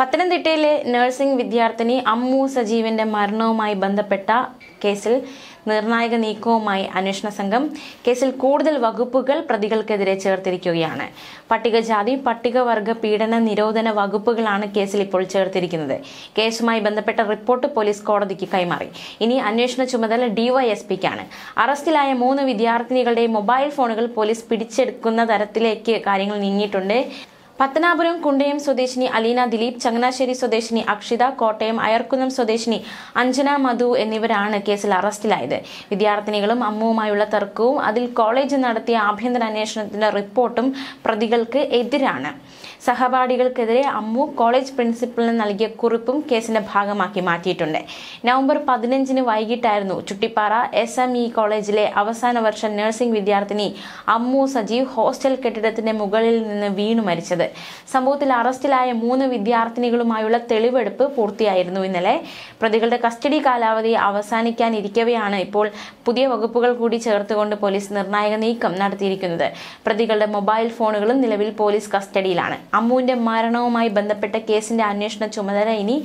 പത്തനംതിട്ടയിലെ നഴ്സിംഗ് വിദ്യാർത്ഥിനി അമ്മു സജീവിന്റെ മരണവുമായി ബന്ധപ്പെട്ട കേസിൽ നിർണായക നീക്കവുമായി അന്വേഷണ സംഘം കേസിൽ കൂടുതൽ വകുപ്പുകൾ പ്രതികൾക്കെതിരെ ചേർത്തിരിക്കുകയാണ് പട്ടികജാതി പട്ടികവർഗ പീഡന നിരോധന വകുപ്പുകളാണ് കേസിൽ ഇപ്പോൾ ചേർത്തിരിക്കുന്നത് കേസുമായി ബന്ധപ്പെട്ട റിപ്പോർട്ട് പോലീസ് കോടതിക്ക് കൈമാറി ഇനി അന്വേഷണ ചുമതല ഡിവൈഎസ്പിക്കാണ് അറസ്റ്റിലായ മൂന്ന് വിദ്യാർത്ഥിനികളുടെ മൊബൈൽ ഫോണുകൾ പോലീസ് പിടിച്ചെടുക്കുന്ന തരത്തിലേക്ക് കാര്യങ്ങൾ നീങ്ങിയിട്ടുണ്ട് പത്തനാപുരം കുണ്ടയം സ്വദേശിനി അലീന ദിലീപ് ചങ്ങനാശ്ശേരി സ്വദേശിനി അക്ഷിത കോട്ടയം അയർക്കുന്നം സ്വദേശിനി അഞ്ജന മധു എന്നിവരാണ് കേസിൽ അറസ്റ്റിലായത് വിദ്യാർത്ഥിനികളും അമ്മുവുമായുള്ള തർക്കവും അതിൽ കോളേജ് നടത്തിയ ആഭ്യന്തര അന്വേഷണത്തിന്റെ റിപ്പോർട്ടും പ്രതികൾക്ക് എതിരാണ് സഹപാഠികൾക്കെതിരെ അമ്മു കോളേജ് പ്രിൻസിപ്പലിന് നൽകിയ കുറിപ്പും കേസിന്റെ ഭാഗമാക്കി മാറ്റിയിട്ടുണ്ട് നവംബർ പതിനഞ്ചിന് വൈകിട്ടായിരുന്നു ചുട്ടിപ്പാറ എസ് എം ഇ കോളേജിലെ അവസാന വർഷ നഴ്സിംഗ് വിദ്യാർത്ഥിനി അമ്മു സജീവ് ഹോസ്റ്റൽ കെട്ടിടത്തിന്റെ മുകളിൽ നിന്ന് വീണു മരിച്ചത് സംഭവത്തിൽ അറസ്റ്റിലായ മൂന്ന് വിദ്യാർത്ഥിനികളുമായുള്ള തെളിവെടുപ്പ് പൂർത്തിയായിരുന്നു ഇന്നലെ പ്രതികളുടെ കസ്റ്റഡി കാലാവധി അവസാനിക്കാനിരിക്കവെയാണ് ഇപ്പോൾ പുതിയ വകുപ്പുകൾ കൂടി ചേർത്തുകൊണ്ട് പോലീസ് നിർണായക നീക്കം നടത്തിയിരിക്കുന്നത് പ്രതികളുടെ മൊബൈൽ ഫോണുകളും നിലവിൽ പോലീസ് കസ്റ്റഡിയിലാണ് അമ്മുവിൻ്റെ മരണവുമായി ബന്ധപ്പെട്ട കേസിൻ്റെ അന്വേഷണ ചുമതല ഇനി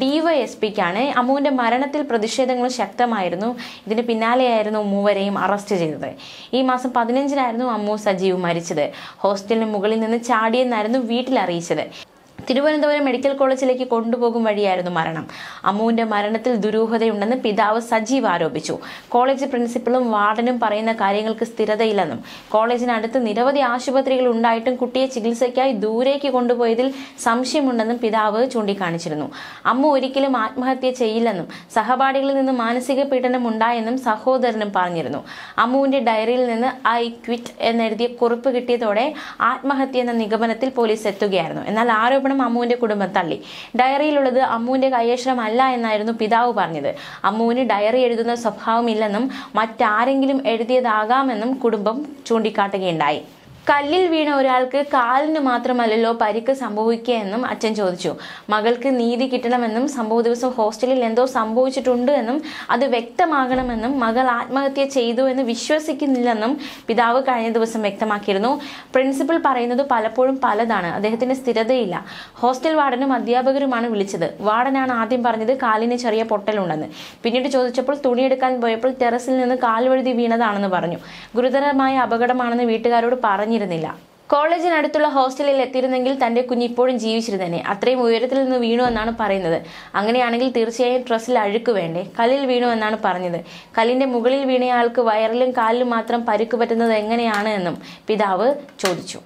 ഡിവൈഎസ്പിക്കാണ് അമ്മുവിൻ്റെ മരണത്തിൽ പ്രതിഷേധങ്ങൾ ശക്തമായിരുന്നു ഇതിന് പിന്നാലെയായിരുന്നു മൂവരെയും അറസ്റ്റ് ചെയ്തത് ഈ മാസം പതിനഞ്ചിനായിരുന്നു അമ്മു സജീവ് മരിച്ചത് ഹോസ്റ്റലിന് മുകളിൽ നിന്ന് ചാടിയെന്നായിരുന്നു വീട്ടിൽ അറിയിച്ചത് തിരുവനന്തപുരം മെഡിക്കൽ കോളേജിലേക്ക് കൊണ്ടുപോകും വഴിയായിരുന്നു മരണം അമ്മുവിന്റെ മരണത്തിൽ ദുരൂഹതയുണ്ടെന്ന് പിതാവ് സജീവ് ആരോപിച്ചു കോളേജ് പ്രിൻസിപ്പളും വാർഡനും പറയുന്ന കാര്യങ്ങൾക്ക് സ്ഥിരതയില്ലെന്നും കോളേജിനടുത്ത് നിരവധി ആശുപത്രികൾ ഉണ്ടായിട്ടും കുട്ടിയെ ചികിത്സയ്ക്കായി ദൂരേക്ക് കൊണ്ടുപോയതിൽ സംശയമുണ്ടെന്നും പിതാവ് ചൂണ്ടിക്കാണിച്ചിരുന്നു അമ്മ ഒരിക്കലും ആത്മഹത്യ ചെയ്യില്ലെന്നും സഹപാഠികളിൽ നിന്ന് മാനസിക പീഡനം ഉണ്ടായെന്നും സഹോദരനും പറഞ്ഞിരുന്നു അമ്മുവിന്റെ ഡയറിയിൽ നിന്ന് ഐ ക്വിറ്റ് എന്നെഴുതിയ കുറിപ്പ് കിട്ടിയതോടെ ആത്മഹത്യ എന്ന നിഗമനത്തിൽ പോലീസ് എത്തുകയായിരുന്നു എന്നാൽ ആരോപണം ആരോപണം അമ്മുവിന്റെ കുടുംബം തള്ളി ഡയറിയിലുള്ളത് അമ്മുവിന്റെ കൈയക്ഷരമല്ല എന്നായിരുന്നു പിതാവ് പറഞ്ഞത് അമ്മുവിന് ഡയറി എഴുതുന്ന സ്വഭാവമില്ലെന്നും മറ്റാരെങ്കിലും എഴുതിയതാകാമെന്നും കുടുംബം ചൂണ്ടിക്കാട്ടുകയുണ്ടായി കല്ലിൽ വീണ ഒരാൾക്ക് കാലിന് മാത്രമല്ലല്ലോ പരിക്ക് സംഭവിക്കുക എന്നും അച്ഛൻ ചോദിച്ചു മകൾക്ക് നീതി കിട്ടണമെന്നും സംഭവ ദിവസം ഹോസ്റ്റലിൽ എന്തോ സംഭവിച്ചിട്ടുണ്ട് എന്നും അത് വ്യക്തമാകണമെന്നും മകൾ ആത്മഹത്യ ചെയ്തു എന്ന് വിശ്വസിക്കുന്നില്ലെന്നും പിതാവ് കഴിഞ്ഞ ദിവസം വ്യക്തമാക്കിയിരുന്നു പ്രിൻസിപ്പൽ പറയുന്നത് പലപ്പോഴും പലതാണ് അദ്ദേഹത്തിന് സ്ഥിരതയില്ല ഹോസ്റ്റൽ വാർഡനും അധ്യാപകരുമാണ് വിളിച്ചത് വാർഡനാണ് ആദ്യം പറഞ്ഞത് കാലിന് ചെറിയ പൊട്ടലുണ്ടെന്ന് പിന്നീട് ചോദിച്ചപ്പോൾ തുണിയെടുക്കാൻ പോയപ്പോൾ ടെറസിൽ നിന്ന് വഴുതി വീണതാണെന്ന് പറഞ്ഞു ഗുരുതരമായ അപകടമാണെന്ന് വീട്ടുകാരോട് പറഞ്ഞു അറിഞ്ഞിരുന്നില്ല കോളേജിനടുത്തുള്ള ഹോസ്റ്റലിൽ എത്തിയിരുന്നെങ്കിൽ തന്റെ കുഞ്ഞ് ഇപ്പോഴും ജീവിച്ചിരുന്നേനെ അത്രയും ഉയരത്തിൽ നിന്ന് വീണു എന്നാണ് പറയുന്നത് അങ്ങനെയാണെങ്കിൽ തീർച്ചയായും ഡ്രസ്സിൽ അഴുക്ക് വേണ്ടേ കല്ലിൽ വീണു എന്നാണ് പറഞ്ഞത് കല്ലിന്റെ മുകളിൽ വീണയാൾക്ക് വയറിലും കാലിലും മാത്രം പരുക്ക് പറ്റുന്നത് എങ്ങനെയാണ് എന്നും പിതാവ് ചോദിച്ചു